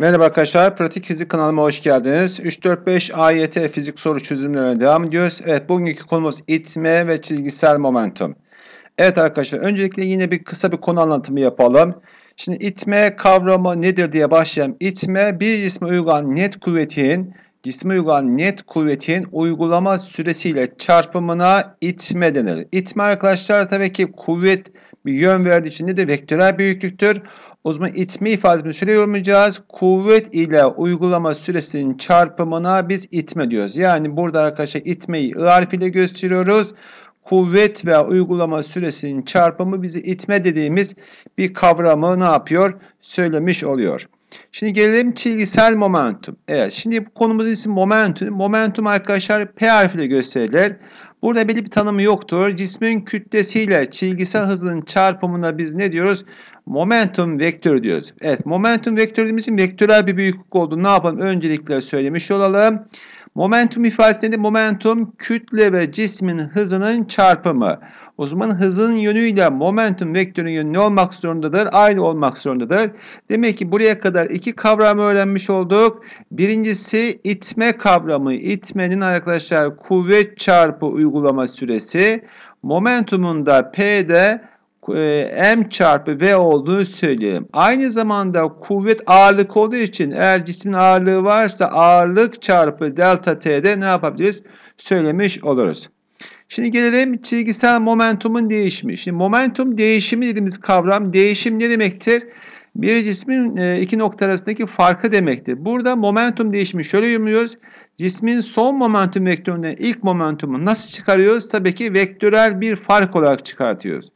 Merhaba arkadaşlar, Pratik Fizik kanalıma hoş geldiniz. 3-4-5 AYT fizik soru çözümlerine devam ediyoruz. Evet, bugünkü konumuz itme ve çizgisel momentum. Evet arkadaşlar, öncelikle yine bir kısa bir konu anlatımı yapalım. Şimdi itme kavramı nedir diye başlayalım. İtme, bir cisme uygulan net kuvvetin, cisme uygulan net kuvvetin uygulama süresiyle çarpımına itme denir. İtme arkadaşlar tabii ki kuvvet bir yön verdiği için de vektörel büyüklüktür. O zaman itme ifadesini şöyle yorumlayacağız. Kuvvet ile uygulama süresinin çarpımına biz itme diyoruz. Yani burada arkadaşlar itmeyi I harfiyle gösteriyoruz. Kuvvet ve uygulama süresinin çarpımı bizi itme dediğimiz bir kavramı ne yapıyor? Söylemiş oluyor. Şimdi gelelim çizgisel momentum. Evet şimdi konumuzun ismi momentum. Momentum arkadaşlar P harfiyle gösterilir. Burada belli bir tanımı yoktur. Cismin kütlesiyle çizgisel hızın çarpımına biz ne diyoruz? Momentum vektörü diyoruz. Evet momentum vektörümüzün dediğimiz vektörel bir büyüklük olduğunu ne yapalım? Öncelikle söylemiş olalım. Momentum ifadesinde momentum kütle ve cismin hızının çarpımı. O zaman hızın yönüyle momentum vektörünün yönü ne olmak zorundadır? Aynı olmak zorundadır. Demek ki buraya kadar iki kavramı öğrenmiş olduk. Birincisi itme kavramı. İtmenin arkadaşlar kuvvet çarpı uygulaması uygulama süresi momentumun da P'de e, m çarpı v olduğunu söyleyelim. Aynı zamanda kuvvet ağırlık olduğu için eğer cismin ağırlığı varsa ağırlık çarpı delta t'de ne yapabiliriz? Söylemiş oluruz. Şimdi gelelim çizgisel momentumun değişimi. Şimdi momentum değişimi dediğimiz kavram değişim ne demektir? Bir cismin e, iki nokta arasındaki farkı demektir. Burada momentum değişimi şöyle yorumluyoruz. Cismin son momentum vektöründen ilk momentumu nasıl çıkarıyoruz? Tabii ki vektörel bir fark olarak çıkartıyoruz.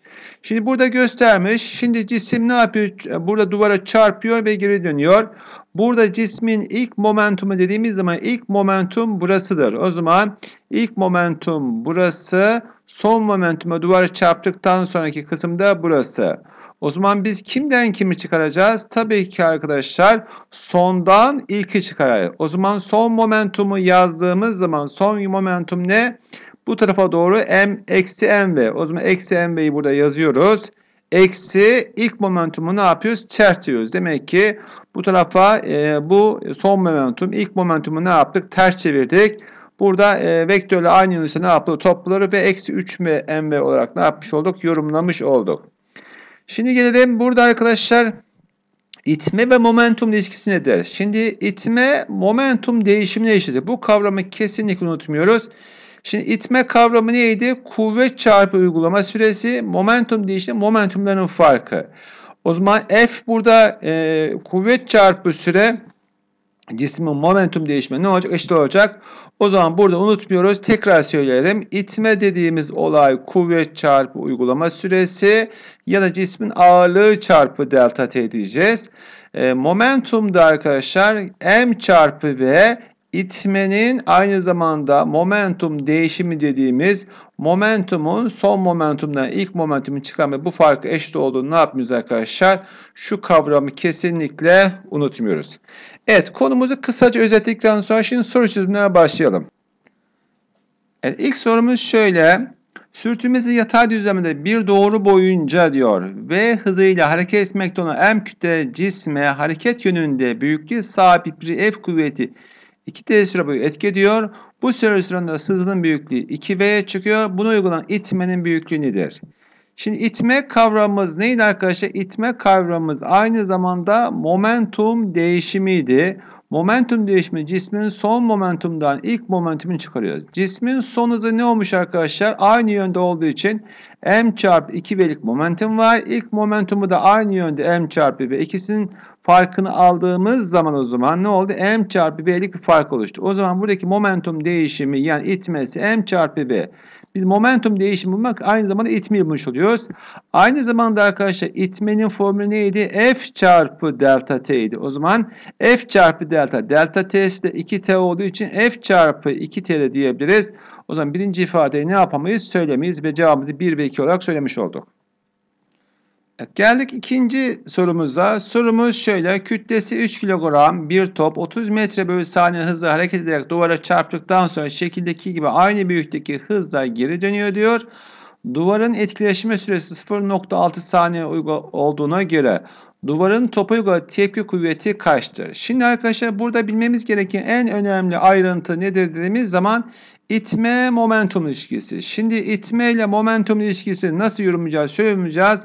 Şimdi burada göstermiş. Şimdi cisim ne yapıyor? E, burada duvara çarpıyor ve geri dönüyor. Burada cismin ilk momentumu dediğimiz zaman ilk momentum burasıdır. O zaman ilk momentum burası. Son momentuma duvara çarptıktan sonraki kısımda burası. Burası. O zaman biz kimden kimi çıkaracağız? Tabii ki arkadaşlar sondan ilki çıkaracağız. O zaman son momentumu yazdığımız zaman son momentum ne? Bu tarafa doğru m eksi mv. O zaman eksi mv'yi burada yazıyoruz. Eksi ilk momentumu ne yapıyoruz? Ters Demek ki bu tarafa e, bu son momentum ilk momentumu ne yaptık? Ters çevirdik. Burada e, vektörle aynı yönüse ne yapıldı? Topları ve eksi 3 mv olarak ne yapmış olduk? Yorumlamış olduk. Şimdi gelelim burada arkadaşlar itme ve momentum ilişkisi nedir? Şimdi itme momentum değişimine eşittir. Bu kavramı kesinlikle unutmuyoruz. Şimdi itme kavramı neydi? Kuvvet çarpı uygulama süresi, momentum değişimi, momentumların farkı. O zaman F burada e, kuvvet çarpı süre cismin momentum değişme ne olacak? Eşit olacak. O zaman burada unutmuyoruz. Tekrar söyleyelim. İtme dediğimiz olay kuvvet çarpı uygulama süresi ya da cismin ağırlığı çarpı delta t diyeceğiz. E, da arkadaşlar m çarpı v itmenin aynı zamanda momentum değişimi dediğimiz momentumun son momentumdan ilk momentumun çıkan bu farkı eşit olduğunu ne yapmıyoruz arkadaşlar? Şu kavramı kesinlikle unutmuyoruz. Evet konumuzu kısaca özetledikten sonra şimdi soru çözümüne başlayalım. Evet, ilk sorumuz şöyle. Sürtünmesi yatay düzlemde bir doğru boyunca diyor v hızıyla hareket etmekte olan M kütle cisme hareket yönünde büyüklüğü sahip bir F kuvveti 2 t süre boyu etki ediyor. Bu süre sırasında sızının büyüklüğü 2V'ye çıkıyor. Bunu uygulan itmenin büyüklüğü nedir? Şimdi itme kavramımız neydi arkadaşlar? İtme kavramımız aynı zamanda momentum değişimiydi. Momentum değişimi cismin son momentumdan ilk momentumunu çıkarıyor. Cismin son hızı ne olmuş arkadaşlar? Aynı yönde olduğu için m çarpı 2 v'lik momentum var. İlk momentumu da aynı yönde m çarpı v ikisinin farkını aldığımız zaman o zaman ne oldu? M çarpı B'lik bir fark oluştu. O zaman buradaki momentum değişimi yani itmesi M çarpı B. Biz momentum değişimi bulmak aynı zamanda itmi bulmuş oluyoruz. Aynı zamanda arkadaşlar itmenin formülü neydi? F çarpı delta T idi. O zaman F çarpı delta. Delta T'si de 2T olduğu için F çarpı 2T de diyebiliriz. O zaman birinci ifadeyi ne yapamayız? Söylemeyiz ve cevabımızı 1 ve 2 olarak söylemiş olduk. Evet, geldik ikinci sorumuza. Sorumuz şöyle. Kütlesi 3 kilogram bir top 30 metre bölü saniye hızla hareket ederek duvara çarptıktan sonra şekildeki gibi aynı büyüklükteki hızla geri dönüyor diyor. Duvarın etkileşme süresi 0.6 saniye olduğuna göre duvarın topa uyguladığı tepki kuvveti kaçtır? Şimdi arkadaşlar burada bilmemiz gereken en önemli ayrıntı nedir dediğimiz zaman itme momentum ilişkisi. Şimdi itme ile momentum ilişkisi nasıl yorumlayacağız? Şöyle yorumlayacağız.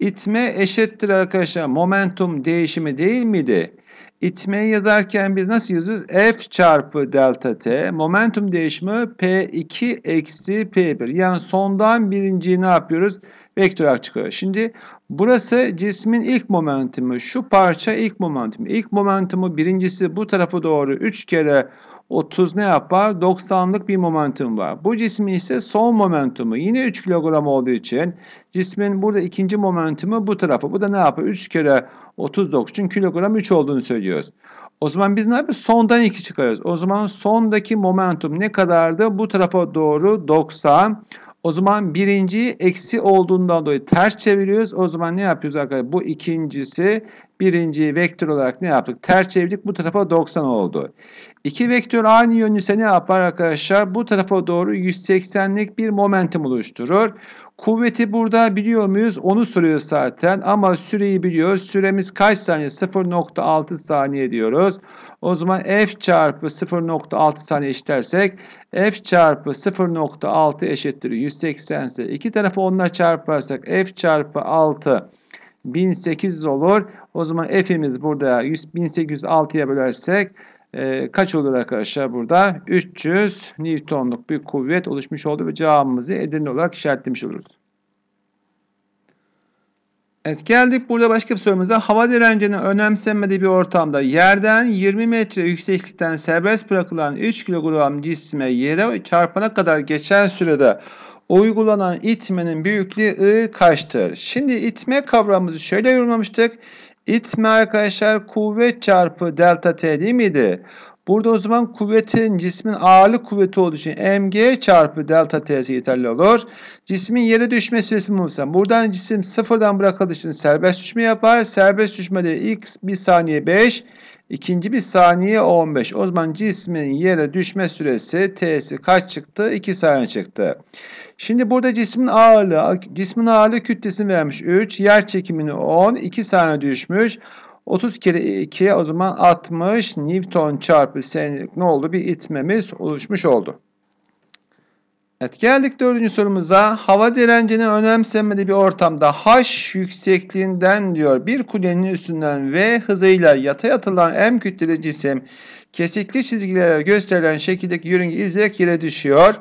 İtme eşittir arkadaşlar. Momentum değişimi değil miydi? İtmeyi yazarken biz nasıl yazıyoruz? F çarpı delta T. Momentum değişimi P2 eksi P1. Yani sondan birinciyi ne yapıyoruz? Vektör olarak çıkıyor. Şimdi burası cismin ilk momentumu. Şu parça ilk momentumu. İlk momentumu birincisi bu tarafa doğru 3 kere 30 ne yapar? 90'lık bir momentum var. Bu cismin ise son momentumu yine 3 kilogram olduğu için cismin burada ikinci momentumu bu tarafa. Bu da ne yapar? 3 kere 30 için kilogram 3 olduğunu söylüyoruz. O zaman biz ne yapıyoruz? Sondan 2 çıkarıyoruz. O zaman sondaki momentum ne kadardı? Bu tarafa doğru 90. O zaman birinciyi eksi olduğundan dolayı ters çeviriyoruz. O zaman ne yapıyoruz arkadaşlar? Bu ikincisi Birinci vektör olarak ne yaptık? Ters çevirdik bu tarafa 90 oldu. İki vektör aynı yönlüse ne yapar arkadaşlar? Bu tarafa doğru 180'lik bir momentum oluşturur. Kuvveti burada biliyor muyuz? Onu soruyor zaten ama süreyi biliyoruz. Süremiz kaç saniye? 0.6 saniye diyoruz. O zaman f çarpı 0.6 saniye eşitlersek f çarpı 0.6 eşittir 180 ise iki tarafı onla çarparsak f çarpı 6 1800 olur. O zaman f'imiz burada 1806'ya bölersek e, kaç olur arkadaşlar burada? 300 Newton'luk bir kuvvet oluşmuş oldu ve cevabımızı Edirne olarak işaretlemiş oluruz. Evet geldik burada başka bir sorumuza. Hava direncinin önemsenmediği bir ortamda yerden 20 metre yükseklikten serbest bırakılan 3 kilogram cisme yere çarpana kadar geçen sürede uygulanan itmenin büyüklüğü I kaçtır? Şimdi itme kavramımızı şöyle yorumlamıştık. İtme arkadaşlar kuvvet çarpı delta t değil miydi? Burada o zaman kuvvetin, cismin ağırlık kuvveti olduğu için mg çarpı delta t'si yeterli olur. Cismin yere düşme süresi muhtemelen. Buradan cisim sıfırdan bırakıldığı için serbest düşme yapar. Serbest düşmede ilk bir saniye 5, ikinci bir saniye 15. O zaman cismin yere düşme süresi t'si kaç çıktı? 2 saniye çıktı. Şimdi burada cismin ağırlığı, cismin ağırlığı kütlesini vermiş 3, yer çekimini 10, 2 saniye düşmüş. 30 kere 2'ye o zaman 60 Newton çarpı saniyelik ne oldu? Bir itmemiz oluşmuş oldu. Evet geldik dördüncü sorumuza. Hava direncini önemsemediği bir ortamda H yüksekliğinden diyor bir kulenin üstünden V hızıyla yatay atılan M kütleli cisim kesikli çizgilere gösterilen şekildeki yörünge izleyerek yere düşüyor.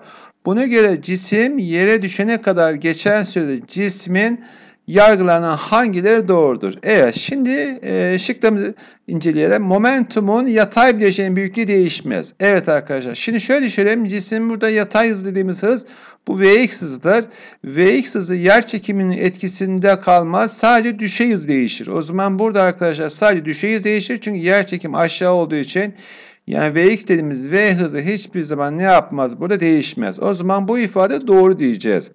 Buna göre cisim yere düşene kadar geçen sürede cismin Yargılarının hangileri doğrudur? Evet şimdi e, şıklarımızı inceleyelim. Momentumun yatay bileşenin büyüklüğü değişmez. Evet arkadaşlar şimdi şöyle düşünelim. Cisim burada yatay hız dediğimiz hız bu Vx hızıdır. Vx hızı yer çekiminin etkisinde kalmaz. Sadece düşey hız değişir. O zaman burada arkadaşlar sadece düşey hız değişir. Çünkü yer çekim aşağı olduğu için yani Vx dediğimiz V hızı hiçbir zaman ne yapmaz? Burada değişmez. O zaman bu ifade doğru diyeceğiz.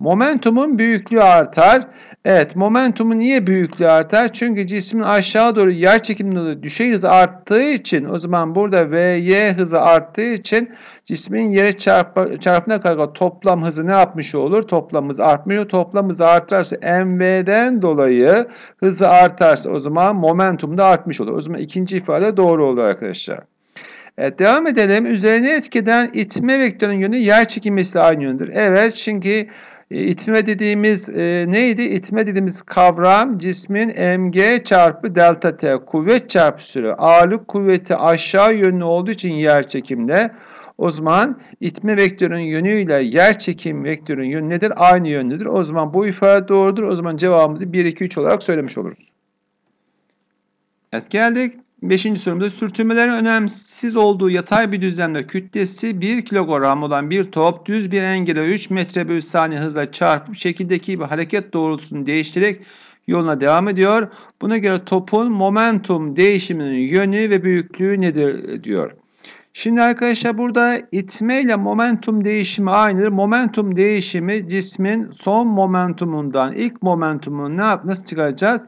Momentumun büyüklüğü artar. Evet momentumun niye büyüklüğü artar? Çünkü cismin aşağı doğru yer çekimine doğru düşey hızı arttığı için o zaman burada Vy hızı arttığı için cismin yere çarpma, çarpına kadar toplam hızı ne yapmış olur? Toplam hız artmıyor. Toplam hızı artarsa mv'den dolayı hızı artarsa o zaman momentum da artmış olur. O zaman ikinci ifade doğru olur arkadaşlar. Evet, devam edelim. Üzerine etkeden itme vektörünün yönü yer çekimesi aynı yöndür. Evet çünkü e, itme dediğimiz e, neydi? İtme dediğimiz kavram cismin mg çarpı delta t kuvvet çarpı süre. Ağırlık kuvveti aşağı yönlü olduğu için yer çekimle o zaman itme vektörünün yönüyle yer çekim vektörünün yönü nedir? Aynı yönlüdür. O zaman bu ifade doğrudur. O zaman cevabımızı 1, 2, 3 olarak söylemiş oluruz. Evet geldik. Beşinci sorumuzda sürtünmelerin önemsiz olduğu yatay bir düzlemde kütlesi 1 kilogram olan bir top düz bir engele 3 metre bölü saniye hızla çarpıp şekildeki bir hareket doğrultusunu değiştirerek yoluna devam ediyor. Buna göre topun momentum değişiminin yönü ve büyüklüğü nedir diyor. Şimdi arkadaşlar burada itme ile momentum değişimi aynıdır. Momentum değişimi cismin son momentumundan ilk momentumunu ne yap nasıl çıkaracağız?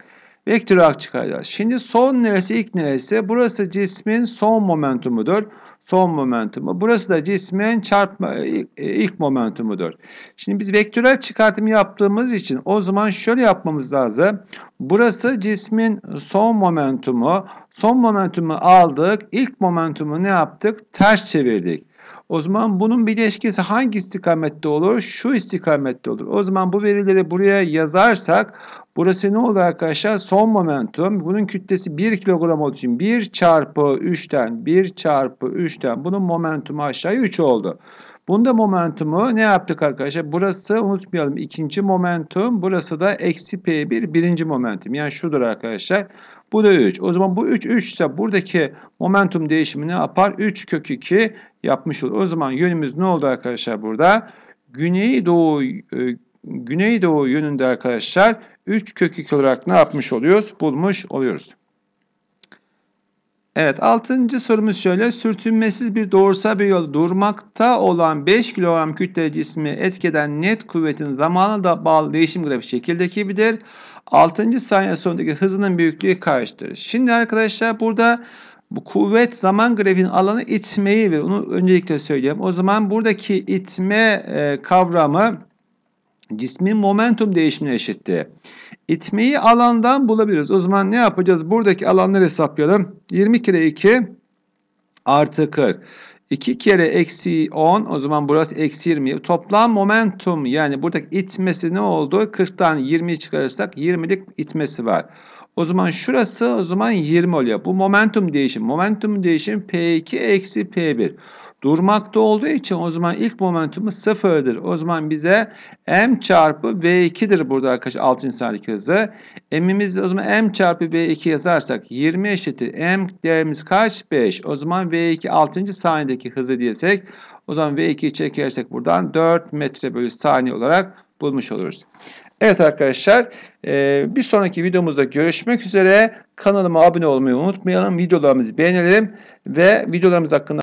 Vektör olarak çıkaracağız. Şimdi son neresi ilk neresi? Burası cismin son momentumudur. Son momentumu. Burası da cismin çarpma ilk, e, ilk momentumudur. Şimdi biz vektörel çıkartımı yaptığımız için o zaman şöyle yapmamız lazım. Burası cismin son momentumu. Son momentumu aldık. İlk momentumu ne yaptık? Ters çevirdik. O zaman bunun bileşkesi hangi istikamette olur? Şu istikamette olur. O zaman bu verileri buraya yazarsak Burası ne oldu arkadaşlar? Son momentum. Bunun kütlesi 1 kilogram olduğu için 1 çarpı 3'ten 1 çarpı 3'ten bunun momentumu aşağıya 3 oldu. Bunda momentumu ne yaptık arkadaşlar? Burası unutmayalım ikinci momentum. Burası da eksi P1 birinci momentum. Yani şudur arkadaşlar. Bu da 3. O zaman bu 3 3 ise buradaki momentum değişimi ne yapar? 3 kök 2 yapmış olur. O zaman yönümüz ne oldu arkadaşlar burada? Güneydoğu e, Güneydoğu yönünde arkadaşlar 3 kök 2 olarak ne yapmış oluyoruz? Bulmuş oluyoruz. Evet 6. sorumuz şöyle. Sürtünmesiz bir doğrusal bir yol durmakta olan 5 kilogram kütle cismi etkeden net kuvvetin zamana da bağlı değişim grafiği şekildeki birdir. 6. saniye sonundaki hızının büyüklüğü kaçtır? Şimdi arkadaşlar burada bu kuvvet zaman grafiğinin alanı itmeyi verir. Onu öncelikle söyleyeyim. O zaman buradaki itme e, kavramı cismin momentum değişimine eşitti. İtmeyi alandan bulabiliriz. O zaman ne yapacağız? Buradaki alanları hesaplayalım. 20 kere 2 artı 40. 2 kere eksi 10 o zaman burası eksi 20. Toplam momentum yani buradaki itmesi ne oldu? 40'tan 20'yi çıkarırsak 20'lik itmesi var. O zaman şurası o zaman 20 oluyor. Bu momentum değişim. Momentum değişim P2 eksi P1 durmakta olduğu için o zaman ilk momentumu sıfırdır. O zaman bize m çarpı v2'dir burada arkadaşlar 6. sıradaki hızı. M'imiz o zaman m çarpı v2 yazarsak 20 eşittir. M değerimiz kaç? 5. O zaman v2 6. saniyedeki hızı diyesek o zaman v2'yi çekersek buradan 4 metre bölü saniye olarak bulmuş oluruz. Evet arkadaşlar e, bir sonraki videomuzda görüşmek üzere. Kanalıma abone olmayı unutmayalım. Videolarımızı beğenelim ve videolarımız hakkında